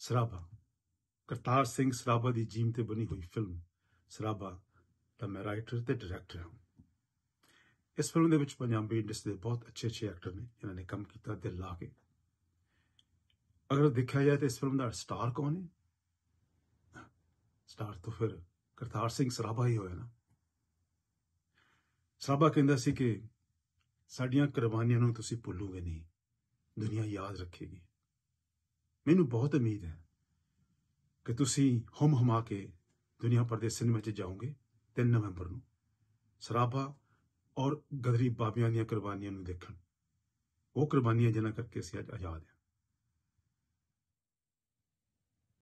ਸਰਾਬਾ ਕਰਤਾਰ ਸਿੰਘ ਸਰਾਬਾ ਦੀ ਜੀਮ ਤੇ ਬਣੀ ਹੋਈ ਫਿਲਮ ਸਰਾਬਾ ਦਾ ਮੈਂ ਰਾਈਟਰ ਤੇ ਡਾਇਰੈਕਟਰ ਹਾਂ ਇਸ ਫਿਲਮ ਦੇ ਵਿੱਚ ਪੰਜਾਬੀ ਇੰਡਸਟਰੀ ਦੇ ਬਹੁਤ ਅੱਛੇ ਅੱਛੇ ਐਕਟਰ ਨੇ ਜਿਨ੍ਹਾਂ ਨੇ ਕੰਮ ਕੀਤਾ ਦਿਲ ਲਾ ਕੇ ਅਗਰ ਦੇਖਿਆ ਜਾਏ ਤਾਂ ਇਸ ਫਿਲਮ ਦਾ ਸਟਾਰ ਕੌਣ ਹੈ ਸਟਾਰ ਤਾਂ ਫਿਰ ਕਰਤਾਰ ਸਿੰਘ ਸਰਾਬਾ ਹੀ ਹੋਇਆ ਨਾ ਸਰਾਬਾ ਕਹਿੰਦਾ ਸੀ ਕਿ ਸਾਡੀਆਂ ਕੁਰਬਾਨੀਆਂ ਨੂੰ ਤੁਸੀਂ ਭੁੱਲੋਗੇ ਨਹੀਂ ਦੁਨੀਆ ਯਾਦ ਰੱਖੇਗੀ ਮੈਨੂੰ ਬਹੁਤ ਉਮੀਦ ਹੈ ਕਿ ਤੁਸੀਂ ਹਮ ਹਮਾ ਕੇ ਦੁਨੀਆ ਪਰਦੇ ਸਿਨੇਮਾ 'ਚ ਜਾਓਗੇ 3 ਨਵੰਬਰ ਨੂੰ ਸਰਾਪਾ ਔਰ ਗਦਰੀ ਬਾਬਿਆਂ ਦੀਆਂ ਕੁਰਬਾਨੀਆਂ ਨੂੰ ਦੇਖਣ ਉਹ ਕੁਰਬਾਨੀਆਂ ਜਿਨ੍ਹਾਂ ਕਰਕੇ ਅਸੀਂ ਅੱਜ ਆਜ਼ਾਦ ਹਾਂ